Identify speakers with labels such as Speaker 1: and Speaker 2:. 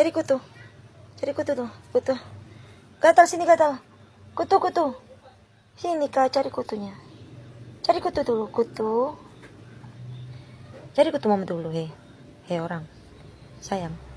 Speaker 1: Cari kutu. Cari kutu tuh, kutu. Gatal sini gatal. Kutu kutu. Sini kak cari kutunya. Cari kutu dulu, kutu. Cari kutu mama dulu, hei. Hei orang. Sayang.